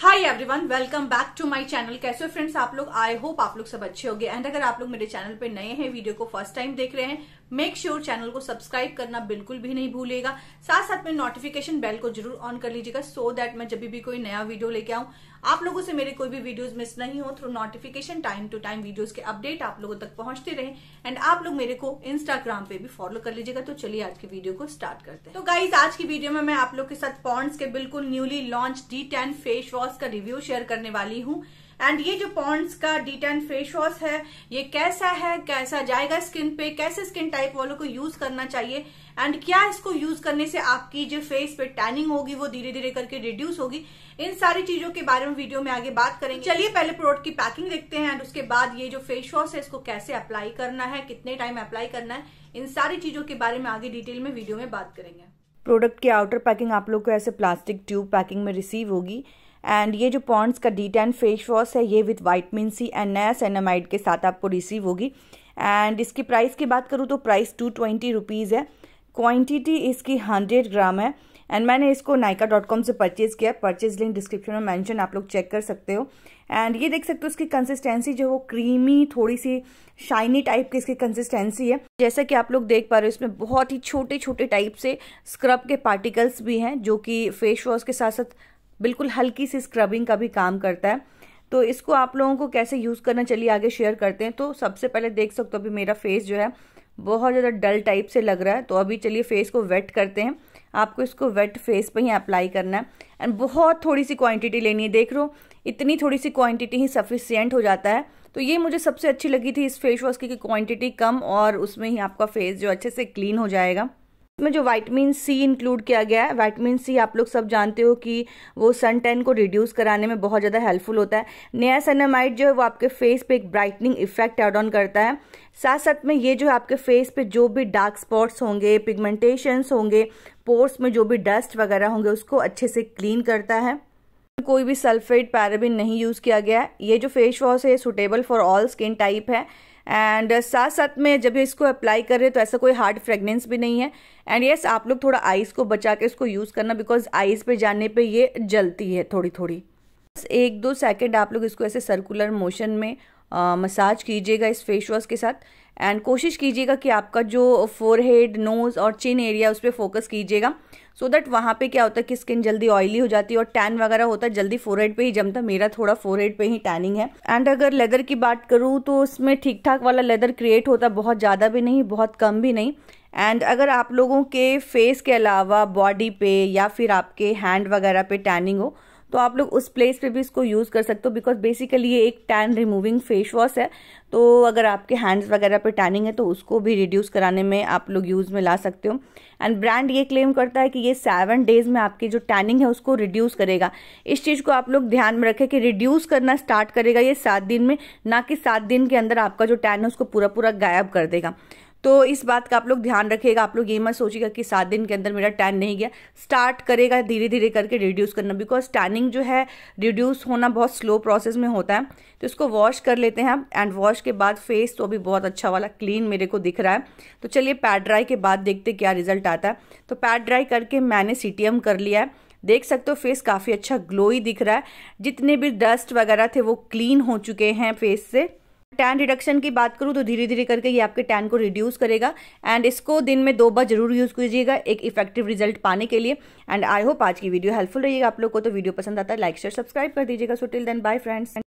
hi everyone welcome back to my channel कैसे friends आप लोग आई होप आप लोग सब अच्छे होंगे एंड अगर आप लोग मेरे चैनल पे नए हैं वीडियो को फर्स्ट टाइम देख रहे हैं मेक श्योर sure चैनल को सब्सक्राइब करना बिल्कुल भी नहीं भूलेगा साथ साथ में नोटिफिकेशन बेल को जरूर ऑन कर लीजिएगा सो so दैट मैं जब भी कोई नया वीडियो लेके आऊं आप लोगों से मेरे कोई भी वीडियोज मिस नहीं हो through notification time to time videos के अपडेट आप लोगों तक पहुंचते रहे एंड आप लोग मेरे को इंस्टाग्राम पे भी फॉलो कर लीजिएगा तो चलिए आज की वीडियो को स्टार्ट करते हैं तो गाइज आज की वीडियो में मैं आप लोग के साथ पॉन्ड्स के बिल्कुल newly launch D tan face wash wash का रिव्यू शेयर करने वाली हूँ एंड ये जो पॉन्ड्स का डिटेन फेस वॉश है ये कैसा है कैसा जाएगा स्किन पे कैसे स्किन टाइप वालों को यूज करना चाहिए एंड क्या इसको यूज करने से आपकी जो फेस पे टैनिंग होगी वो धीरे धीरे करके रिड्यूस होगी इन सारी चीजों के बारे में वीडियो में आगे बात करेंगे चलिए पहले प्रोडक्ट की पैकिंग देखते हैं एंड उसके बाद ये जो फेस वॉश है इसको कैसे अप्लाई करना है कितने टाइम अप्लाई करना है इन सारी चीजों के बारे में आगे डिटेल में वीडियो में बात करेंगे प्रोडक्ट की आउटर पैकिंग आप लोग को ऐसे प्लास्टिक ट्यूब पैकिंग में रिसीव होगी एंड ये जो पॉन्ड्स का डी टेन फेस वॉश है ये with vitamin C and niacinamide के साथ आपको रिसीव होगी एंड इसकी प्राइस की बात करूँ तो प्राइस टू ट्वेंटी रुपीज़ है क्वांटिटी इसकी हंड्रेड ग्राम है एंड मैंने इसको नाइका डॉट कॉम से परचेज़ किया परचेज लिंक डिस्क्रिप्शन में मेंशन आप लोग चेक कर सकते हो एंड ये देख सकते हो इसकी कंसिस्टेंसी जो वो क्रीमी थोड़ी सी शाइनी टाइप की इसकी कंसिस्टेंसी है जैसा कि आप लोग देख पा रहे हो इसमें बहुत ही छोटे छोटे टाइप से स्क्रब के पार्टिकल्स भी हैं जो कि फेस वॉश के साथ साथ बिल्कुल हल्की सी स्क्रबिंग का भी काम करता है तो इसको आप लोगों को कैसे यूज़ करना चलिए आगे शेयर करते हैं तो सबसे पहले देख सकते हो अभी मेरा फेस जो है बहुत ज़्यादा डल टाइप से लग रहा है तो अभी चलिए फेस को वेट करते हैं आपको इसको वेट फेस पर ही अप्लाई करना है एंड बहुत थोड़ी सी क्वांटिटी लेनी है देख लो इतनी थोड़ी सी क्वांटिटी ही सफिशियंट हो जाता है तो ये मुझे सबसे अच्छी लगी थी इस फेस वॉश की क्वांटिटी कम और उसमें ही आपका फेस जो अच्छे से क्लीन हो जाएगा इसमें जो वाइटमिन सी इंक्लूड किया गया है वाइटमिन सी आप लोग सब जानते हो कि वो सन टेन को रिड्यूस कराने में बहुत ज़्यादा हेल्पफुल होता है नया सनामाइट जो है वो आपके फेस पे एक ब्राइटनिंग इफेक्ट एड ऑन करता है साथ साथ में ये जो है आपके फेस पे जो भी डार्क स्पॉट्स होंगे पिगमेंटेशंस होंगे पोर्स में जो भी डस्ट वगैरह होंगे उसको अच्छे से क्लीन करता है कोई भी सल्फेट पैराबिन नहीं यूज़ किया गया है ये जो फेस वॉश है suitable for all skin type है एंड uh, साथ साथ में जब इसको अप्लाई कर रहे हैं तो ऐसा कोई हार्ड फ्रेगनेंस भी नहीं है एंड येस yes, आप लोग थोड़ा आइस को बचा के इसको यूज़ करना बिकॉज आइज़ पे जाने पे ये जलती है थोड़ी थोड़ी बस एक दो सेकंड आप लोग इसको ऐसे सर्कुलर मोशन में आ, मसाज कीजिएगा इस फेस वॉश के साथ एंड कोशिश कीजिएगा कि आपका जो फोरहेड नोज़ और चिन एरिया उस पर फोकस कीजिएगा सो so दैट वहाँ पे क्या होता है कि स्किन जल्दी ऑयली हो जाती है और टैन वगैरह होता है जल्दी फोरहेड पे ही जमता मेरा थोड़ा फोरहेड पे ही टैनिंग है एंड अगर लेदर की बात करूँ तो उसमें ठीक ठाक वाला लेदर क्रिएट होता है बहुत ज़्यादा भी नहीं बहुत कम भी नहीं एंड अगर आप लोगों के फेस के अलावा बॉडी पे या फिर आपके हैंड वगैरह पे टैनिंग हो तो आप लोग उस प्लेस पे भी इसको यूज़ कर सकते हो बिकॉज बेसिकली ये एक टैन रिमूविंग फेस वॉश है तो अगर आपके हैंड्स वगैरह पे टैनिंग है तो उसको भी रिड्यूस कराने में आप लोग यूज़ में ला सकते हो एंड ब्रांड ये क्लेम करता है कि ये सेवन डेज़ में आपकी जो टैनिंग है उसको रिड्यूस करेगा इस चीज़ को आप लोग ध्यान में रखें कि रिड्यूस करना स्टार्ट करेगा ये सात दिन में ना कि सात दिन के अंदर आपका जो टैन है उसको पूरा पूरा गायब कर देगा तो इस बात का आप लोग ध्यान रखिएगा आप लोग ये मत सोचिएगा कि सात दिन के अंदर मेरा टैन नहीं गया स्टार्ट करेगा धीरे धीरे करके रिड्यूस करना बिकॉज टैनिंग जो है रिड्यूस होना बहुत स्लो प्रोसेस में होता है तो इसको वॉश कर लेते हैं एंड वॉश के बाद फेस तो अभी बहुत अच्छा वाला क्लीन मेरे को दिख रहा है तो चलिए पैड ड्राई के बाद देखते क्या रिजल्ट आता है तो पैड ड्राई करके मैंने सी कर लिया है देख सकते हो फेस काफ़ी अच्छा ग्लोई दिख रहा है जितने भी डस्ट वगैरह थे वो क्लीन हो चुके हैं फेस से टैन रिडक्शन की बात करूँ तो धीरे धीरे करके ये आपके टैन को रिड्यूस करेगा एंड इसको दिन में दो बार जरूर यूज़ कीजिएगा एक इफेक्टिव रिजल्ट पाने के लिए एंड आई होप आज की वीडियो हेल्पफुल रहेगी आप लोग को तो वीडियो पसंद आता है लाइक शेयर सब्सक्राइब कर दीजिएगा so till then bye friends